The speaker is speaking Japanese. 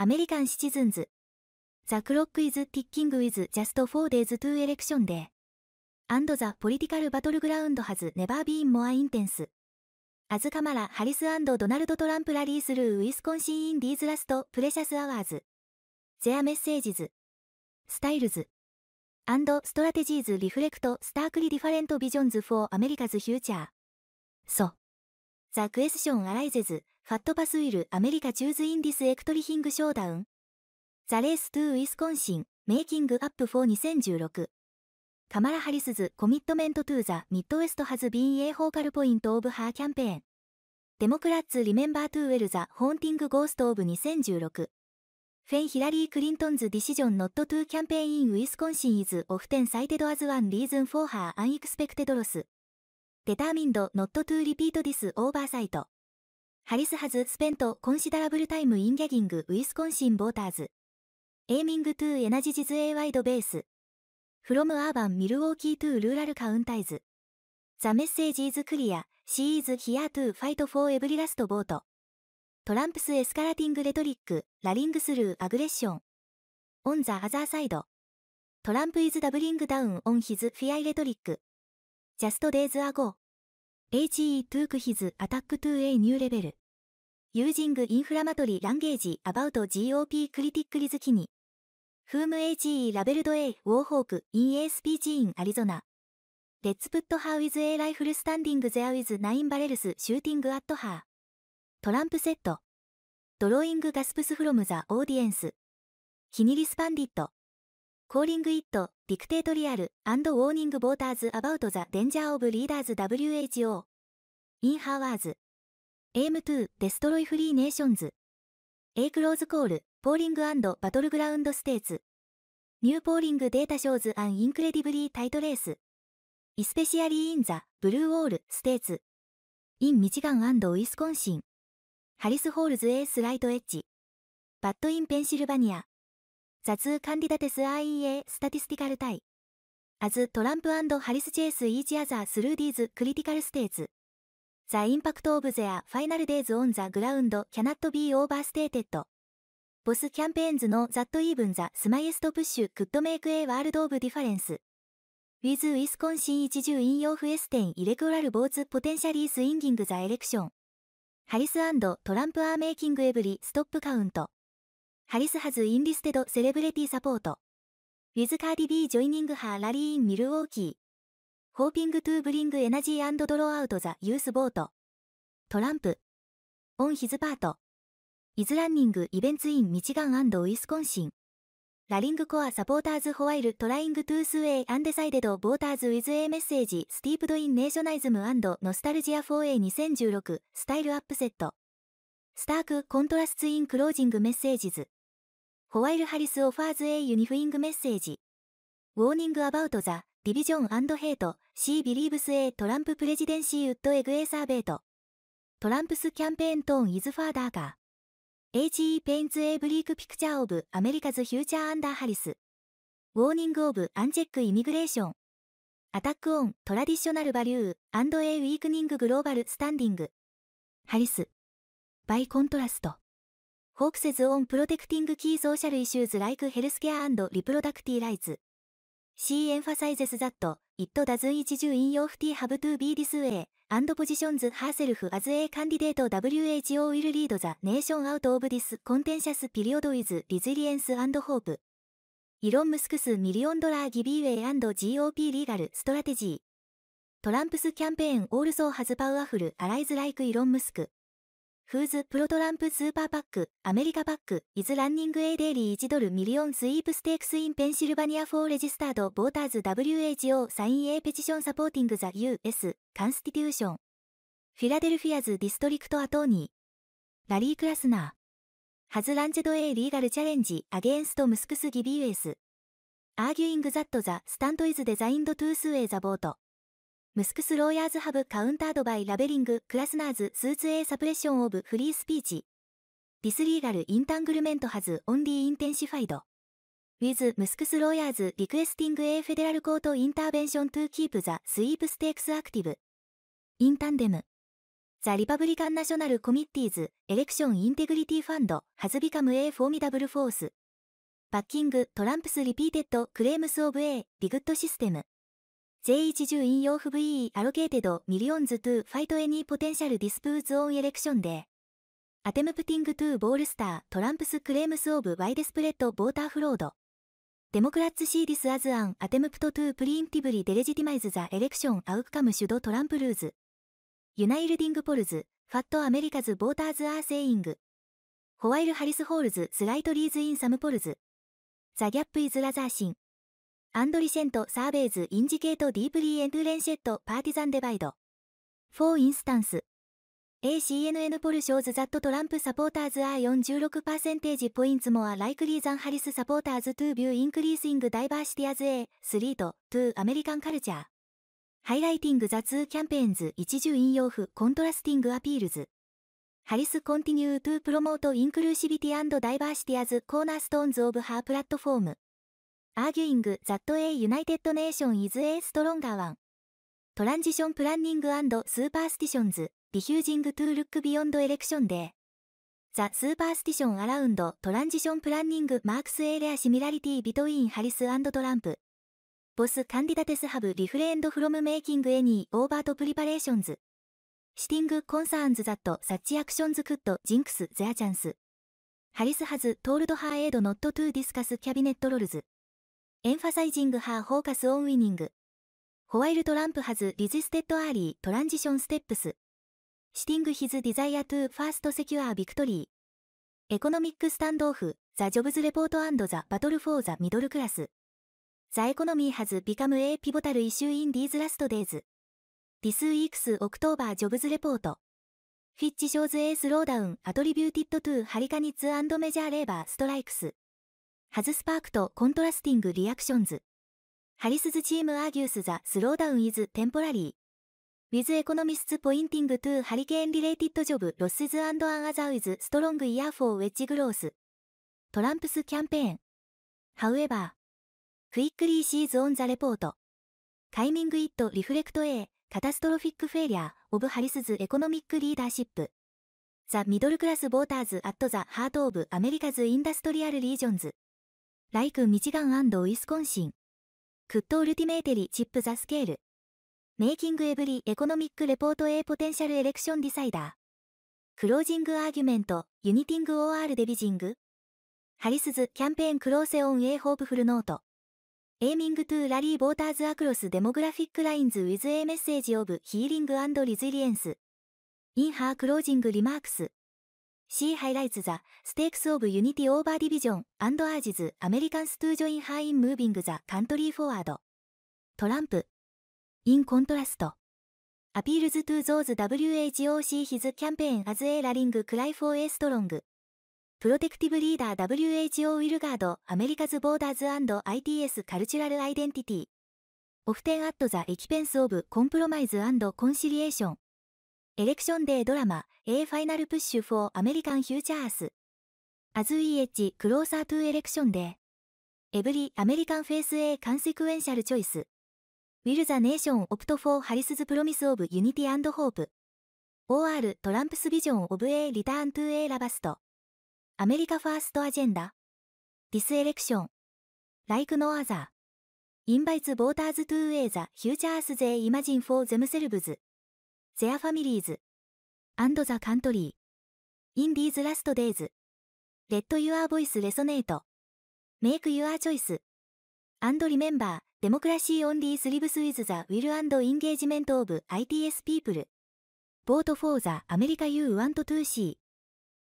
アメリカンシチズンズ。The clock is ticking with just four days to election day. And the political battleground has never been more intense. As Kamala Harris and Donald Trump rally through Wisconsin in these last precious hours. Their messages, styles, and strategies reflect starkly different visions for America's future. So, ザ・クエスション・アライゼズ、ファット・パス・ウィル・アメリカ・チューズ・イン・ディス・エクトリヒング・ショーダウン。ザ・レース・トゥ・ウィスコンシン、メイキング・アップ・フォー2016。カマラ・ハリスズ・コミットメント・トゥ・ザ・ミッドウェスト・ハズ・ビーン・エー・ホーカル・ポイント・オブ・ハー・キャンペーン。デモクラッツ・リメンバー・トゥ・ウェル・ザ・ホーンティング・ゴースト・オブ2016。フェン・ヒラリー・クリントンズ・ディシジョン・ノット・トゥ・キャンペーン・イン・ウィスコンシン・イズ・オフテン・サイテド・アズ・ワン・リーズン・フォー・ハー・アン・エクスペクテドロス。determined not to repeat this oversight. ハリス has spent considerable time in gagging Wisconsin voters. aiming to energize a wide base. from urban Milwaukee to rural counties. The message is clear, she is here to fight for every last vote. トランプスエスカラティングレトリック、ラリングスルーアグレッション。オンザア r ーサイド。トランプイズダブリン o ダウンオンヒズフィアイレト r i c Just Days Ago HE Took His Attack to a New Level Using Inflammatory Language About GOP Critically 好きに Whom HE Labeled A Warhawk in a Speech in Arizona Let's put her with a rifle standing there with nine barrels shooting at her t r said. m p ト a ンプセットドローイングガスプスフロムザオーディエンスヒニリスパンディット a l l i n g it ディクテートリアル、アンドウォーニング・ボーターズ・アバウト・ザ・デンジャー・オブ・リーダーズ・ WHO・ イン・ハーワーズ・エイム・トゥ・デストロイ・フリー・ネーションズ・エイ・クローズ・コール・ポーリング・アンド・バトルグラウンド・ステーツ・ニュー・ポーリング・データ・ショーズ・アン・インクレディブリー・タイト・レース・イスペシアリー・イン・ザ・ブルー・ウォール・ステーツ・イン・ミチガン・アンド・ウィスコンシン・ハリス・ホールズ・エース・ライト・エッジ・バット・イン・ペンシルバニア・ザツーカンディダテス IEA スタティスティカルタイ。アズトランプハリスチェイスイージアザースルーディーズクリティカルステーズ。ザインパクトオブゼアファイナルデイズオンザグラウンドキャナットビーオーバーステーテッド。ボスキャンペーンズのザットイーブンザスマイエストプッシュクッドメイクエワールドオブディファレンス。ウィズ・ウィスコンシン一重引用フエステンイレクラルボーズポテンシャリースインギングザエレクション。ハリスアンド・トランプアーメイキングエブリストップカウント。ハリスハズインリステドセレブレティサポート。ウィズカーディビージョイニングハーラリーインミルウォーキー。ホーピングトゥーブリングエナジードローアウトザユースボート。トランプ。オンヒズパート。イズランニングイベンツインミチガンウィスコンシン。ラリングコアサポーターズホワイルトライングトゥースウェイアンデサイデドボーターズウィズエーメッセージスティープドインネーショナイズムノスタルジアフォー・エ a 2 0 1 6スタイルアップセット。スタークコントラスツインクロージングメッセージズ。ホワイル・ハリス・オファーズ・エイ・ユニフイング・メッセージ。ウォーニング・アバウト・ザ・ディビジョン・アンド・ヘイト、シー・ビリーブス・エイ・トランプ・プレジデンシー・ウッド・エグ・エーサー・ベイト。トランプス・キャンペーン・トーン・イズ・ファーダーカー。HE ペインツ・エイ・ブリーク・ピクチャー・オブ・アメリカズ・フューチャー・アンダー・ハリス。ウォーニング・オブ・アンチェック・イミグレーション。アタック・オン・トラディショナル・バリュー・アンド・エイ・ウィークニング・グローバル・スタンディング。ハリス。バイ・コントラスト。ホークセズオンプロテクティングキーソーシャルイシューズライクヘルスケアリプロダクティライズ。She emphasizes that it doesn't 一重引用 FT have to be this way and positions herself as a candidate WHO will lead the nation out of this contentious period with resilience and hope. イロン・ムスクスミリオンドラーギビーウェイ &GOP リーガルストラテジー。トランプスキャンペーンオールソーハズパウアフルアライズライクイロン・ムスク。フーズプロトランプスーパーパック、アメリカパック、イズランニングエイ・デイリー1ドルミリオンスイープステークスインペンシルバニアフォー・レジスタードボーターズ WHO サイン A ペティションサポーティングザ US カンスティテューション。フィラデルフィアズディストリクトアトーニー。ラリークラスナー。ハズランジェドエイ・リーガルチャレンジアゲンストムスクスギビーエス。アーギュイングザットザスタント・イズデザインドトゥースウェイザボート。ムスクスローヤーズハブカウンタードバイラベリングクラスナーズスーツ A サプレッションオブフリースピーチ。ディスリーガルインタングルメントハズオンリーインテンシファイド。ウィズ・ムスクス・ローヤーズ・リクエスティング・エー・フェデラル・コート・インターベンション・トゥ・キープ・ザ・スイープ・ステークス・アクティブ。インタンデム。ザ・リパブリカン・ナショナル・コミッティーズ・エレクション・インテグリティ・ファンド・ハズ・ビカム・エー・フォーミダブル・フォース。バッキング・トランプス・リピーテッド・クレームス・オブ・エー・リグッド・システム。J10 引用 VE allocated millions to fight any potential disputes on election day. Attempting to bolster Trump's claims of widespread voter fraud. Democrats see this as an attempt to preemptively delegitimize the election outcome should Trump lose. Uniting polls, fat America's voters are saying. While Harris holds slightly in some polls. The gap is rather thin. アンドリシェントサーベイズインジケートディープリーエンドレンシェットパーティザンデバイド。フォーインスタンス。ACNN ポルショーズザットトランプサポーターズー4 1 6パーセンテージポインツモアライクリーザンハリスサポーターズトゥービューインクリーシングダイバーシティアズ A スリートトゥーアメリカンカルチャーハイライティングザツーキャンペーンズ一重引用符コントラスティングアピールズハリスコンティニュートゥープロモートインクルーシビティアンド・ダイバーシティアズコーナーストーンズオブハープラットフォーム Arguing that a United Nation is a stronger one. Transition Planning and Superstitions, Refusing to look beyond election day. The superstition around transition planning marks a rare similarity between Harris and Trump. b o s s candidates have refrained from making any overt preparations. Sitting concerns that such actions could jinx their chance. Harris has told her a i d not to discuss cabinet roles. エンファサイジング・ハー・フォーカス・オン・ウィニング。ホワイルト・ランプ・ハズ・リジステッド・アーリー・トランジション・ステップス。シティング・ヒズ・ディザイア・トゥ・ファースト・セキュア・ビクトリー。エコノミック・スタンド・オフ、ザ・ジョブズ・レポート・アンド・ザ・バトル・フォー・ザ・ミドル・クラス。ザ・エコノミー・ハズ・ビカム・エー・ピボタル・イシュー・イン・ディーズ・ラスト・デイズ。ディス・ウィークス・オクトーバー・ジョブズ・レポート。フィッチ・ショーズ・エース・ローダウン・アトリビューティッド・トゥ・ハリカニッツ・アンド・メジャー・レーバー・ストライクス。ハズスパークとコントラスティングリアクションズ。ハリスズチームアーギュースザスローダウンイズテンポラリー。with economists pointing to hurricane related job losses and an other is strong year for wedge growth. トランプスキャンペーン。however, quickly sees on the report. Timing it reflect a catastrophic failure of Harris's economic leadership. The middle class voters at the heart of America's industrial regions. ライクミチガンウィスコンシン。クッドオルティメーテリーチップザスケール。メイキングエブリエコノミックレポート A ポテンシャルエレクションディサイダー。クロージングアーギュメント、ユニティングオー o ル、デビジング。ハリスズキャンペーンクローセオンエーホープフルノート。エイミングトゥーラリーボーターズアクロスデモグラフィックラインズウィズエ A メッセージオブヒーリングリズリエンス。インハークロージングリマークス。C highlights the stakes of unity over division and urges Americans to join her in moving the country forward. トランプ In contrast, appeals to those WHO his campaign as a rallying cry for a strong protective leader WHO will guard America's borders and ITS cultural identity. Often at the expense of compromise and conciliation. エレクションデードラマ A Final Push for American Futures As We Edge Closer to Election Day Every American Face A Consequential Choice Will the Nation Opt for Harris's Promise of Unity and Hope OR Trump's Vision of a Return to a l a b a s t America First Agenda This Election Like No Other Invites voters to a the futures they imagine for themselves Their Families and the Country In These Last Days Let Your Voice Resonate Make Your Choice and Remember Democracy Only Lives with the Will and Engagement of ITS People Vote for the America You Want to See